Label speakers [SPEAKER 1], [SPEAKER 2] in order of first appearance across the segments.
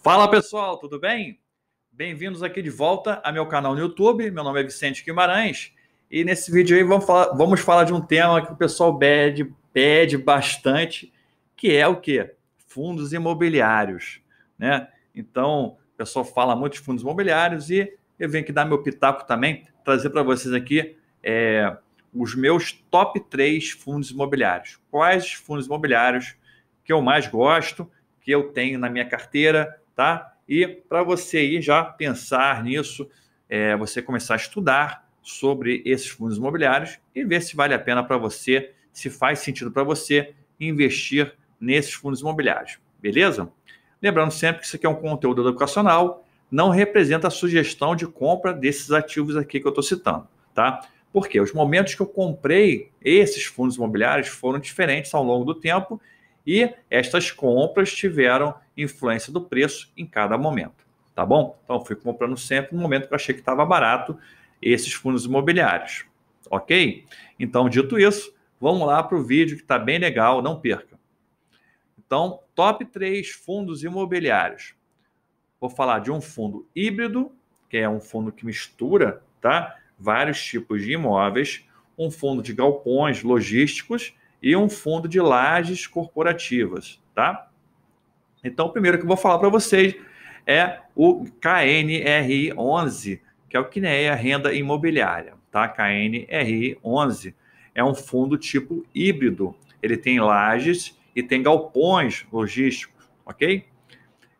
[SPEAKER 1] Fala pessoal, tudo bem? Bem-vindos aqui de volta ao meu canal no YouTube. Meu nome é Vicente Guimarães e nesse vídeo aí vamos falar, vamos falar de um tema que o pessoal pede, pede bastante, que é o que? Fundos imobiliários, né? Então, o pessoal fala muito de fundos imobiliários e eu venho aqui dar meu pitaco também, trazer para vocês aqui é, os meus top 3 fundos imobiliários. Quais fundos imobiliários que eu mais gosto, que eu tenho na minha carteira, tá? E para você aí já pensar nisso, é, você começar a estudar sobre esses fundos imobiliários e ver se vale a pena para você, se faz sentido para você investir nesses fundos imobiliários, beleza? Lembrando sempre que isso aqui é um conteúdo educacional, não representa a sugestão de compra desses ativos aqui que eu estou citando, tá? Porque os momentos que eu comprei esses fundos imobiliários foram diferentes ao longo do tempo e estas compras tiveram influência do preço em cada momento, tá bom? Então, fui comprando sempre no momento que eu achei que estava barato esses fundos imobiliários, ok? Então, dito isso, vamos lá para o vídeo que está bem legal, não perca. Então, top 3 fundos imobiliários. Vou falar de um fundo híbrido, que é um fundo que mistura tá? vários tipos de imóveis, um fundo de galpões logísticos e um fundo de lajes corporativas, tá? Então, o primeiro que eu vou falar para vocês é o KNRI11, que é o CNEA né, é Renda Imobiliária, tá? KNRI11 é um fundo tipo híbrido. Ele tem lajes e tem galpões logísticos, ok?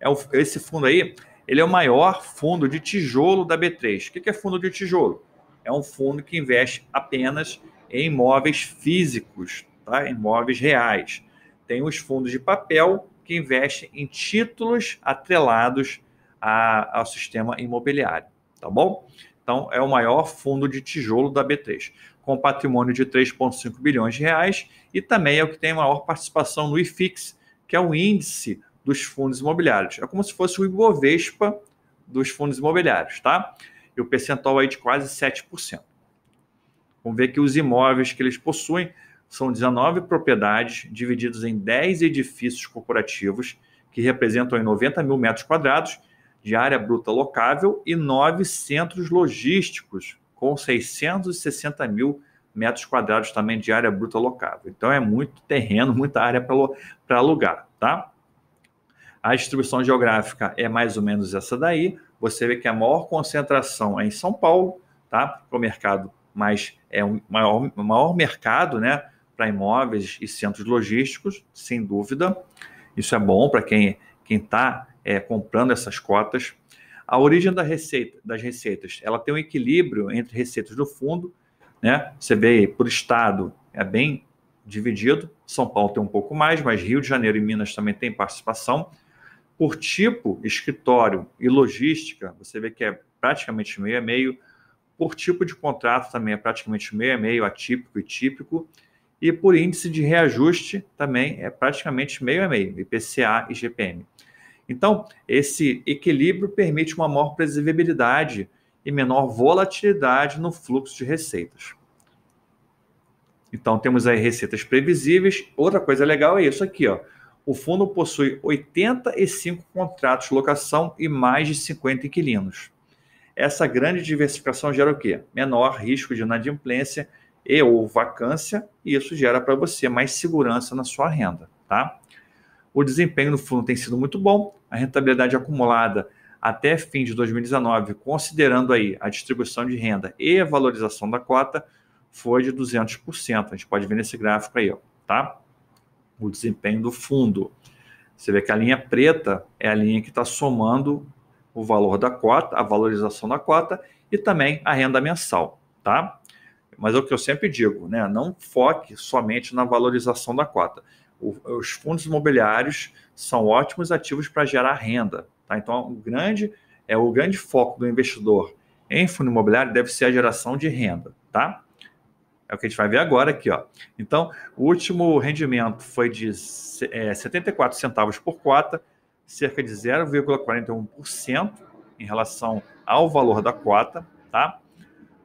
[SPEAKER 1] É o, esse fundo aí, ele é o maior fundo de tijolo da B3. O que é fundo de tijolo? É um fundo que investe apenas em imóveis físicos, tá? imóveis reais. Tem os fundos de papel, que investem em títulos atrelados a, ao sistema imobiliário, tá bom? Então, é o maior fundo de tijolo da B3, com patrimônio de 3,5 bilhões de reais e também é o que tem maior participação no IFIX, que é o índice dos fundos imobiliários. É como se fosse o Ibovespa dos fundos imobiliários, tá? E o percentual aí de quase 7%. Vamos ver que os imóveis que eles possuem são 19 propriedades divididas em 10 edifícios corporativos, que representam 90 mil metros quadrados de área bruta locável e nove centros logísticos, com 660 mil metros quadrados também de área bruta locável. Então é muito terreno, muita área para alugar, tá? A distribuição geográfica é mais ou menos essa daí. Você vê que a maior concentração é em São Paulo, tá? O mercado mais é o maior, maior mercado, né? para imóveis e centros logísticos, sem dúvida. Isso é bom para quem está é, comprando essas cotas. A origem da receita, das receitas, ela tem um equilíbrio entre receitas do fundo, né? Você vê por estado é bem dividido. São Paulo tem um pouco mais, mas Rio de Janeiro e Minas também tem participação. Por tipo, escritório e logística, você vê que é praticamente meio a meio. Por tipo de contrato também é praticamente meio a meio, atípico e típico. E por índice de reajuste também é praticamente meio a meio, IPCA e GPM. Então, esse equilíbrio permite uma maior previsibilidade e menor volatilidade no fluxo de receitas. Então, temos aí receitas previsíveis. Outra coisa legal é isso aqui, ó. O fundo possui 85 contratos de locação e mais de 50 inquilinos. Essa grande diversificação gera o quê? Menor risco de inadimplência e ou vacância, e isso gera para você mais segurança na sua renda, tá? O desempenho do fundo tem sido muito bom, a rentabilidade acumulada até fim de 2019, considerando aí a distribuição de renda e a valorização da cota, foi de 200%. A gente pode ver nesse gráfico aí, ó, tá? O desempenho do fundo. Você vê que a linha preta é a linha que está somando o valor da cota, a valorização da cota e também a renda mensal, tá? Mas é o que eu sempre digo, né? Não foque somente na valorização da cota. O, os fundos imobiliários são ótimos ativos para gerar renda. Tá? Então, o grande é o grande foco do investidor em fundo imobiliário deve ser a geração de renda, tá? É o que a gente vai ver agora aqui, ó. Então, o último rendimento foi de é, 74 centavos por cota, cerca de 0,41% em relação ao valor da cota, tá?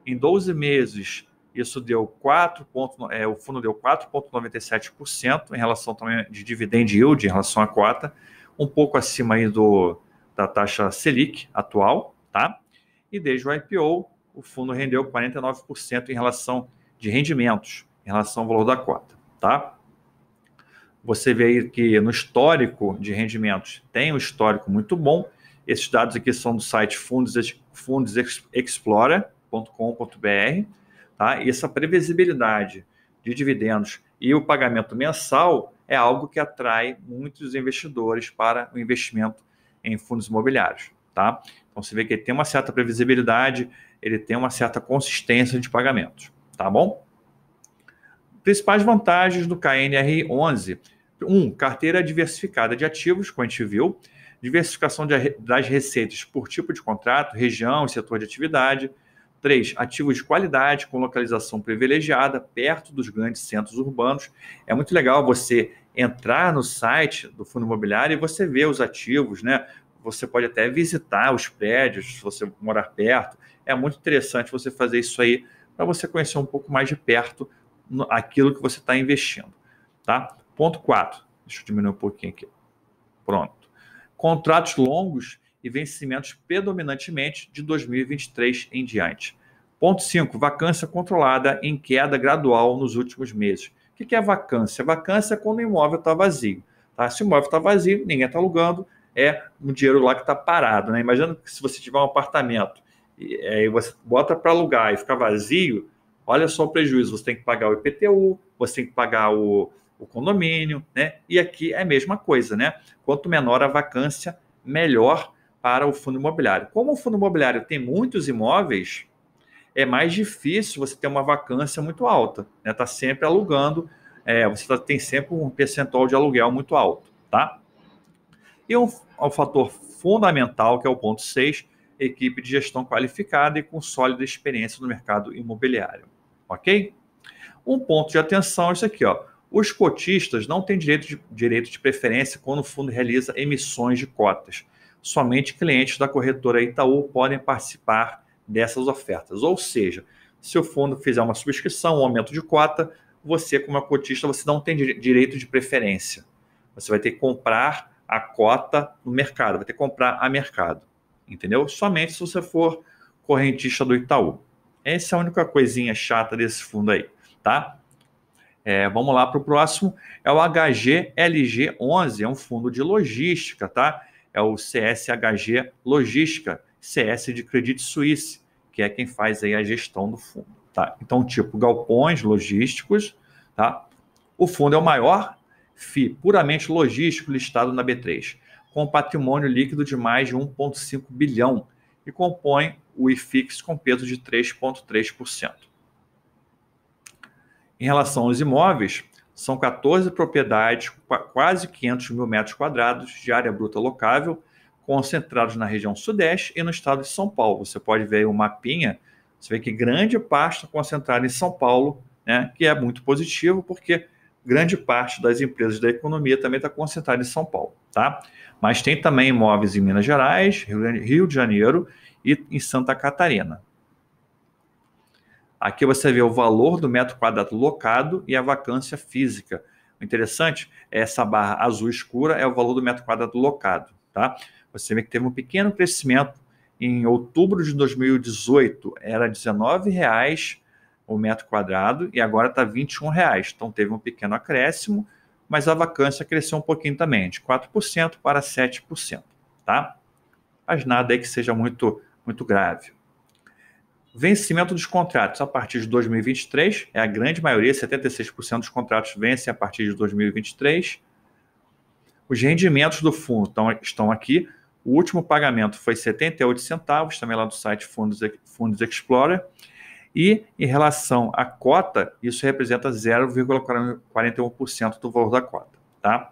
[SPEAKER 1] Em 12 meses, isso deu 4 ponto, é, o fundo deu 4,97% em relação também de dividend yield, em relação à cota, um pouco acima aí do, da taxa Selic atual, tá? E desde o IPO, o fundo rendeu 49% em relação de rendimentos, em relação ao valor da cota, tá? Você vê aí que no histórico de rendimentos tem um histórico muito bom. Esses dados aqui são do site fundos, fundosexplora.com.br Tá? E essa previsibilidade de dividendos e o pagamento mensal é algo que atrai muitos investidores para o investimento em fundos imobiliários. Tá? Então você vê que ele tem uma certa previsibilidade, ele tem uma certa consistência de pagamentos. Tá bom? Principais vantagens do KNR11. 1. Um, carteira diversificada de ativos, como a gente viu. Diversificação de, das receitas por tipo de contrato, região e setor de atividade. Três, ativos de qualidade com localização privilegiada perto dos grandes centros urbanos. É muito legal você entrar no site do fundo imobiliário e você ver os ativos, né? Você pode até visitar os prédios se você morar perto. É muito interessante você fazer isso aí para você conhecer um pouco mais de perto aquilo que você está investindo, tá? Ponto 4. Deixa eu diminuir um pouquinho aqui. Pronto. Contratos longos e vencimentos predominantemente de 2023 em diante. Ponto 5. Vacância controlada em queda gradual nos últimos meses. O que é vacância? Vacância é quando o imóvel está vazio. Tá? Se o imóvel está vazio, ninguém está alugando, é um dinheiro lá que está parado. Né? Imagina que se você tiver um apartamento e, é, você bota para alugar e fica vazio, olha só o prejuízo. Você tem que pagar o IPTU, você tem que pagar o, o condomínio, né? E aqui é a mesma coisa, né? Quanto menor a vacância, melhor para o fundo imobiliário. Como o fundo imobiliário tem muitos imóveis, é mais difícil você ter uma vacância muito alta. Está né? Tá sempre alugando, é, você tá, tem sempre um percentual de aluguel muito alto. Tá? E um, é um fator fundamental, que é o ponto 6, equipe de gestão qualificada e com sólida experiência no mercado imobiliário. Ok? Um ponto de atenção é isso aqui, ó. Os cotistas não têm direito de, direito de preferência quando o fundo realiza emissões de cotas somente clientes da corretora Itaú podem participar dessas ofertas. Ou seja, se o fundo fizer uma subscrição, um aumento de cota, você, como é cotista, você não tem direito de preferência. Você vai ter que comprar a cota no mercado, vai ter que comprar a mercado. Entendeu? Somente se você for correntista do Itaú. Essa é a única coisinha chata desse fundo aí, tá? É, vamos lá para o próximo. É o HGLG11, é um fundo de logística, tá? é o CSHG Logística, CS de Credit Suisse, que é quem faz aí a gestão do fundo. Tá? Então, tipo galpões logísticos, tá? O fundo é o maior FI puramente logístico listado na B3, com patrimônio líquido de mais de 1,5 bilhão e compõe o IFIX com peso de 3,3%. Em relação aos imóveis, são 14 propriedades, quase 500 mil metros quadrados de área bruta locável, concentrados na região sudeste e no estado de São Paulo. Você pode ver aí o um mapinha, você vê que grande parte está concentrada em São Paulo, né, que é muito positivo, porque grande parte das empresas da economia também está concentrada em São Paulo. Tá? Mas tem também imóveis em Minas Gerais, Rio de Janeiro e em Santa Catarina. Aqui você vê o valor do metro quadrado locado e a vacância física. O interessante é essa barra azul escura é o valor do metro quadrado locado, tá? Você vê que teve um pequeno crescimento em outubro de 2018, era R$ 19,00 o metro quadrado e agora está R$ 21,00. Então teve um pequeno acréscimo, mas a vacância cresceu um pouquinho também, de 4% para 7%, tá? Mas nada aí que seja muito muito grave. Vencimento dos contratos a partir de 2023, é a grande maioria, 76% dos contratos vencem a partir de 2023. Os rendimentos do fundo estão aqui. O último pagamento foi 78 centavos, também lá do site Fundos, Fundos Explorer. E em relação à cota, isso representa 0,41% do valor da cota. Tá?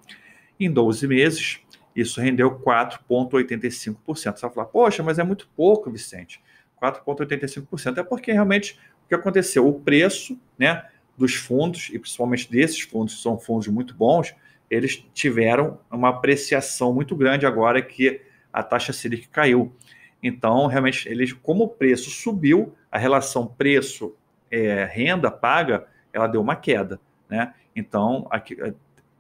[SPEAKER 1] Em 12 meses, isso rendeu 4,85%. Você vai falar, poxa, mas é muito pouco, Vicente. 4,85%. É porque realmente o que aconteceu? O preço né, dos fundos, e principalmente desses fundos, que são fundos muito bons, eles tiveram uma apreciação muito grande agora que a taxa Selic caiu. Então, realmente, eles, como o preço subiu, a relação preço-renda é, paga, ela deu uma queda. Né? Então, aqui, é,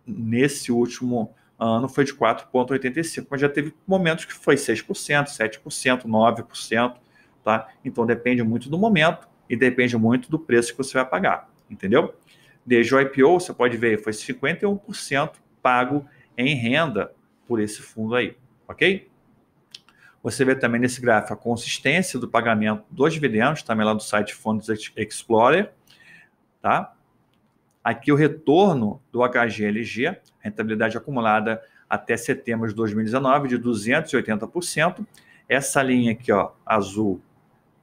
[SPEAKER 1] nesse último ano foi de 4,85, mas já teve momentos que foi 6%, 7%, 9% tá? Então depende muito do momento e depende muito do preço que você vai pagar, entendeu? Desde o IPO, você pode ver, foi 51% pago em renda por esse fundo aí, ok? Você vê também nesse gráfico a consistência do pagamento dos dividendos, também lá do site Fundos Explorer, tá? Aqui o retorno do HGLG, rentabilidade acumulada até setembro de 2019 de 280%. Essa linha aqui, ó, azul,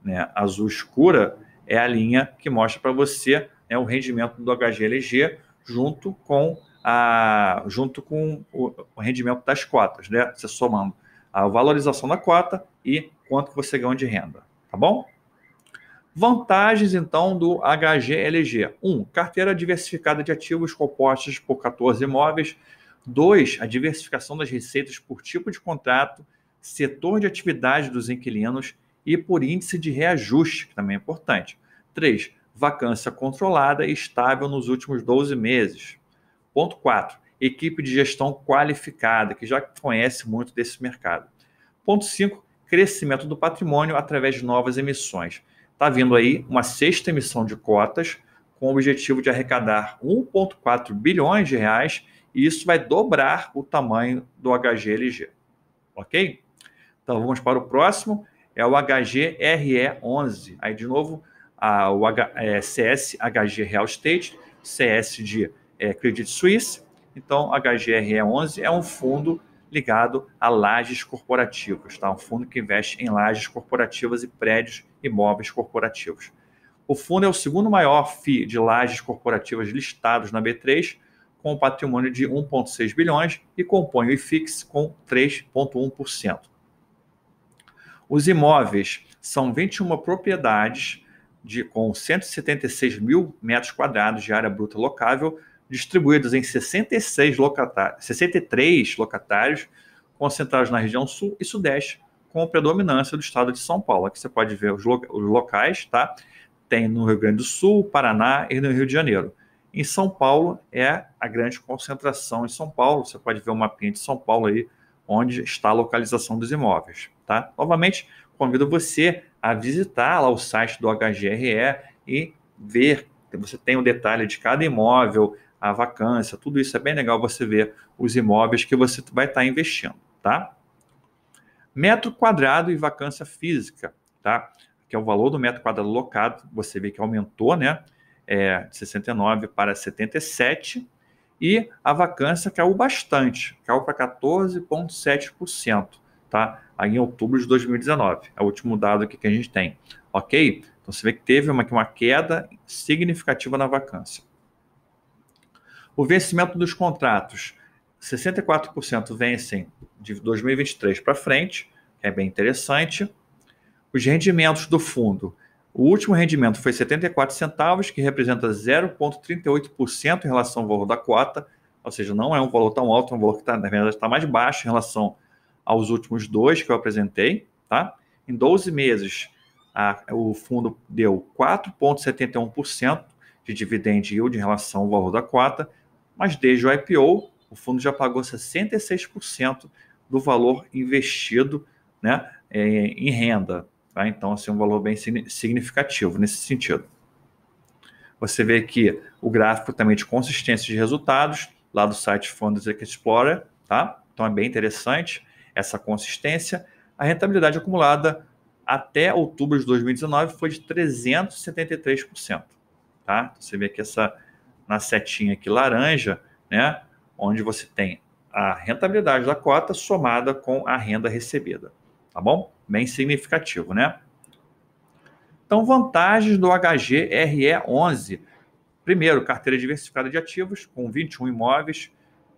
[SPEAKER 1] né, azul escura é a linha que mostra para você né, o rendimento do HGLG junto com a, junto com o, o rendimento das cotas, né? Você somando a valorização da cota e quanto que você ganha de renda, tá bom? Vantagens, então, do HGLG. 1. Um, carteira diversificada de ativos compostos por 14 imóveis. 2. A diversificação das receitas por tipo de contrato, setor de atividade dos inquilinos e por índice de reajuste, que também é importante. 3. Vacância controlada e estável nos últimos 12 meses. Ponto 4. Equipe de gestão qualificada, que já conhece muito desse mercado. Ponto 5. Crescimento do patrimônio através de novas emissões. Está vindo aí uma sexta emissão de cotas com o objetivo de arrecadar 1,4 bilhões de reais e isso vai dobrar o tamanho do HGLG. Ok? Então vamos para o próximo é o HGRE11. Aí, de novo, a, o H, é, CS HG Real Estate, CS de é, Credit Suisse. Então, HGRE11 é um fundo ligado a lajes corporativas, tá? um fundo que investe em lajes corporativas e prédios imóveis corporativos. O fundo é o segundo maior FII de lajes corporativas listados na B3, com um patrimônio de 1,6 bilhões e compõe o IFIX com 3,1%. Os imóveis são 21 propriedades de, com 176 mil metros quadrados de área bruta locável, distribuídos em 66 locatários, 63 locatários, concentrados na região sul e sudeste, com a predominância do estado de São Paulo. Aqui você pode ver os, locais, tá? Tem no Rio Grande do Sul, Paraná e no Rio de Janeiro. Em São Paulo é a grande concentração em São Paulo. Você pode ver o um mapinha de São Paulo aí, onde está a localização dos imóveis tá? Novamente, convido você a visitar lá o site do HGRE e ver. Você tem o um detalhe de cada imóvel, a vacância, tudo isso é bem legal você ver os imóveis que você vai estar tá investindo, tá? Metro quadrado e vacância física, tá? Que é o valor do metro quadrado locado, você vê que aumentou, né? É, de 69 para 77 e a vacância caiu é bastante, caiu para 14,7%, tá? aí em outubro de 2019. É o último dado aqui que a gente tem, ok? Então você vê que teve uma, uma queda significativa na vacância. O vencimento dos contratos, 64% vencem de 2023 para frente, que é bem interessante. Os rendimentos do fundo, o último rendimento foi 74 centavos, que representa 0,38% em relação ao valor da cota, ou seja, não é um valor tão alto, é um valor que está, na verdade está mais baixo em relação aos últimos dois que eu apresentei, tá? Em 12 meses, a, o fundo deu 4,71% de dividend yield em relação ao valor da cota, mas desde o IPO, o fundo já pagou 66% do valor investido né, é, em renda. Tá? Então, assim, um valor bem significativo nesse sentido. Você vê aqui o gráfico também de consistência de resultados, lá do site Fundos Explorer, tá? Então é bem interessante essa consistência, a rentabilidade acumulada até outubro de 2019 foi de 373%. Tá? Então, você vê aqui essa na setinha aqui laranja, né, onde você tem a rentabilidade da cota somada com a renda recebida, tá bom? Bem significativo, né? Então, vantagens do HGRE 11. Primeiro, carteira diversificada de ativos com 21 imóveis,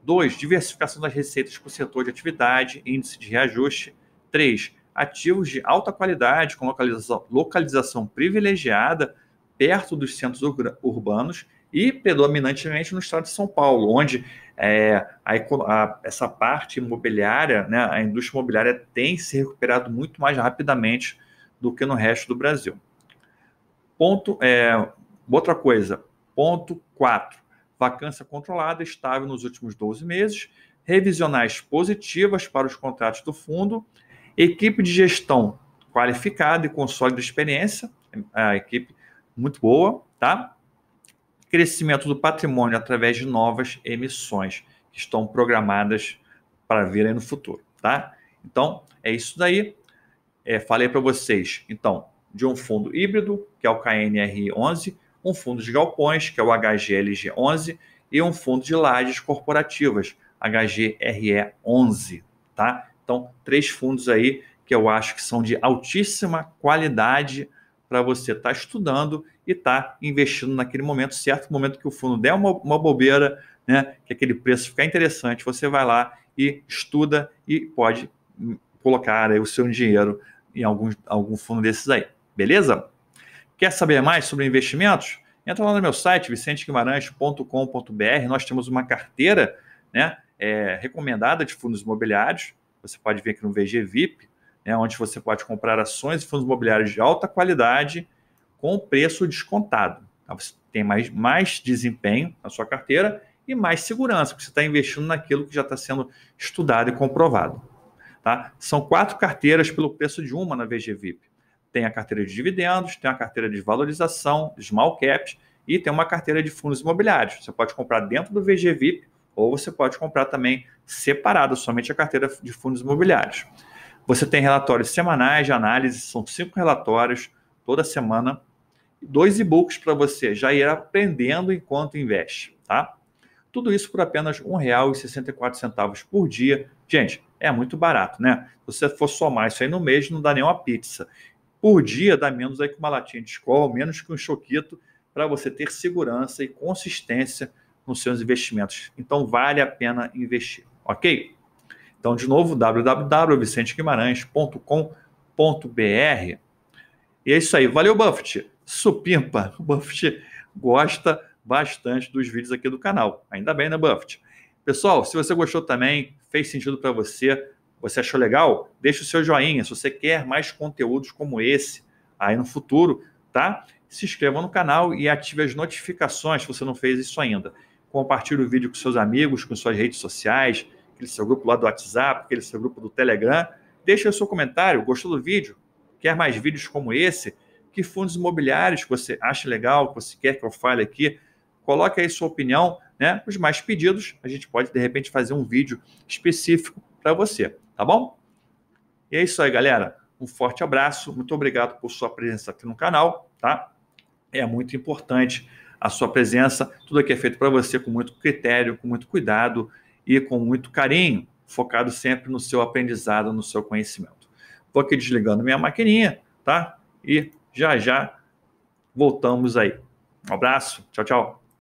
[SPEAKER 1] 2. Diversificação das receitas por setor de atividade, índice de reajuste. 3. Ativos de alta qualidade com localização, localização privilegiada perto dos centros ur urbanos e predominantemente no estado de São Paulo, onde é, a, a, essa parte imobiliária, né, a indústria imobiliária tem se recuperado muito mais rapidamente do que no resto do Brasil. Ponto, é, outra coisa, ponto 4 vacância controlada estável nos últimos 12 meses, revisionais positivas para os contratos do fundo, equipe de gestão qualificada e com sólida experiência, a equipe muito boa, tá? Crescimento do patrimônio através de novas emissões que estão programadas para vir aí no futuro, tá? Então, é isso daí. É, falei para vocês, então, de um fundo híbrido, que é o KNR11, um fundo de galpões, que é o HGLG11, e um fundo de lajes corporativas, HGRE11, tá? Então, três fundos aí que eu acho que são de altíssima qualidade para você estar tá estudando e estar tá investindo naquele momento certo, momento que o fundo der uma, uma bobeira, né, que aquele preço ficar interessante, você vai lá e estuda e pode hum, colocar aí o seu dinheiro em algum, algum fundo desses aí, beleza? Quer saber mais sobre investimentos? Entra lá no meu site, vicenteguimarães.com.br. Nós temos uma carteira né, é, recomendada de fundos imobiliários. Você pode ver aqui no VG VIP, né, onde você pode comprar ações e fundos imobiliários de alta qualidade com preço descontado. Então, você tem mais, mais desempenho na sua carteira e mais segurança, porque você está investindo naquilo que já está sendo estudado e comprovado. Tá? São quatro carteiras pelo preço de uma na VG VIP tem a carteira de dividendos, tem a carteira de valorização, small caps e tem uma carteira de fundos imobiliários. Você pode comprar dentro do VGVIP ou você pode comprar também separado, somente a carteira de fundos imobiliários. Você tem relatórios semanais de análise, são cinco relatórios toda semana, dois e-books para você já ir aprendendo enquanto investe, tá? Tudo isso por apenas R$ 1,64 por dia. Gente, é muito barato, né? Se você for somar isso aí no mês, não dá nem uma pizza por dia dá menos aí que uma latinha de escola, menos que um choquito, para você ter segurança e consistência nos seus investimentos. Então, vale a pena investir, ok? Então, de novo, www.vicenteguimarães.com.br. E é isso aí. Valeu, Buffett. Supimpa. O Buffett gosta bastante dos vídeos aqui do canal. Ainda bem, né, Buffett? Pessoal, se você gostou também, fez sentido para você, você achou legal? Deixa o seu joinha. Se você quer mais conteúdos como esse aí no futuro, tá? Se inscreva no canal e ative as notificações se você não fez isso ainda. Compartilhe o vídeo com seus amigos, com suas redes sociais, aquele seu grupo lá do WhatsApp, aquele seu grupo do Telegram. Deixe o seu comentário. Gostou do vídeo? Quer mais vídeos como esse? Que fundos imobiliários que você acha legal, que você quer que eu fale aqui? Coloque aí sua opinião, né? Os mais pedidos, a gente pode de repente fazer um vídeo específico para você. Tá bom? E é isso aí, galera. Um forte abraço. Muito obrigado por sua presença aqui no canal, tá? É muito importante a sua presença. Tudo aqui é feito para você com muito critério, com muito cuidado e com muito carinho, focado sempre no seu aprendizado, no seu conhecimento. Vou aqui desligando minha maquininha, tá? E já já voltamos aí. Um abraço. Tchau, tchau.